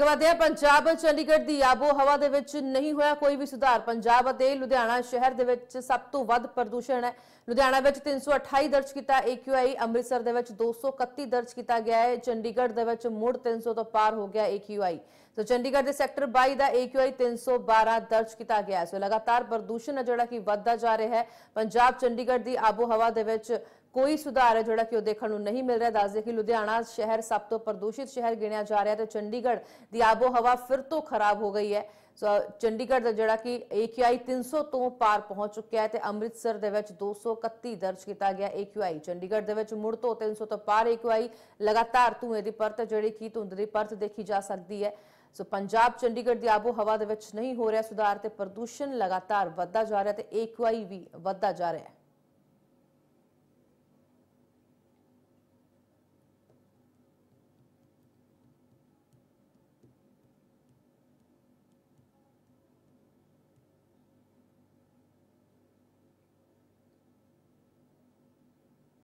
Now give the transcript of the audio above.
ਗਵਾਦਿਆ ਪੰਜਾਬ ਚੰਡੀਗੜ੍ਹ ਦੀ ਆਬੋ ਹਵਾ ਦੇ ਵਿੱਚ ਨਹੀਂ ਹੋਇਆ ਕੋਈ ਵੀ ਸੁਧਾਰ ਪੰਜਾਬ ਅਤੇ ਲੁਧਿਆਣਾ ਸ਼ਹਿਰ ਦੇ ਵਿੱਚ ਸਭ ਤੋਂ ਵੱਧ ਪ੍ਰਦੂਸ਼ਣ ਹੈ ਲੁਧਿਆਣਾ ਵਿੱਚ 328 ਦਰਜ ਕੀਤਾ AQI ਅੰਮ੍ਰਿਤਸਰ ਦੇ ਵਿੱਚ 231 ਦਰਜ ਕੀਤਾ ਗਿਆ ਹੈ ਚੰਡੀਗੜ੍ਹ ਦੇ ਵਿੱਚ ਮੁੜ 300 ਤੋਂ ਪਾਰ ਹੋ ਗਿਆ AQI ਸੋ ਚੰਡੀਗੜ੍ਹ ਦੇ ਸੈਕਟਰ 22 ਦਾ AQI 312 ਦਰਜ ਕੀਤਾ ਗਿਆ ਸੋ ਲਗਾਤਾਰ ਪ੍ਰਦੂਸ਼ਣ ਜਿਹੜਾ ਕਿ ਵੱਧਦਾ ਜਾ ਰਿਹਾ ਹੈ ਪੰਜਾਬ ਚੰਡੀਗੜ੍ਹ ਦੀ ਆਬੋ ਹਵਾ ਦੇ ਵਿੱਚ ਕੋਈ ਸੁਧਾਰ ਹੈ ਜਿਹੜਾ ਕਿ ਉਹ ਦੇਖਣ ਨੂੰ ਨਹੀਂ ਮਿਲ ਰਿਹਾ ਦੱਸਦੇ ਕਿ ਲੁਧਿਆਣਾ ਸ਼ਹਿਰ ਸਭ ਤੋਂ ਪ੍ਰਦੂਸ਼ਿਤ ਸ਼ਹਿਰ ਗਿਣਿਆ ਜਾ ਰਿਹਾ ਤੇ ਚੰਡੀਗੜ੍ਹ ਦੀ ਆਬੋ ਹਵਾ ਫਿਰ ਤੋਂ ਖਰਾਬ ਹੋ ਗਈ ਹੈ ਸੋ ਚੰਡੀਗੜ੍ਹ ਦਾ ਜਿਹੜਾ ਕਿ AQI 300 ਤੋਂ ਪਾਰ ਪਹੁੰਚ ਚੁੱਕਿਆ ਹੈ ਤੇ ਅੰਮ੍ਰਿਤਸਰ ਦੇ ਵਿੱਚ 231 ਦਰਜ ਕੀਤਾ ਗਿਆ AQI ਚੰਡੀਗੜ੍ਹ ਦੇ ਵਿੱਚ ਮੁੜ ਤੋਂ 300 ਤੋਂ ਪਾਰ AQI ਲਗਾਤਾਰ ਧੂਏ ਦੀ ਪਰਤ ਜਿਹੜੀ ਕਿ ਦੀ ਪਰਤ ਦੇਖੀ ਜਾ ਸਕਦੀ ਹੈ ਸੋ ਪੰਜਾਬ ਚੰਡੀਗੜ੍ਹ ਦੀ ਆਬੋ ਹਵਾ ਦੇ ਵਿੱਚ ਨਹੀਂ ਹੋ ਰਿਹਾ ਸੁਧਾਰ ਤੇ ਪ੍ਰਦੂਸ਼ਣ ਲਗਾਤਾਰ ਵੱਧਦਾ ਜਾ ਰਿਹਾ ਤੇ AQI ਵੀ ਵੱਧਦਾ ਜਾ ਰਿਹਾ ਹੈ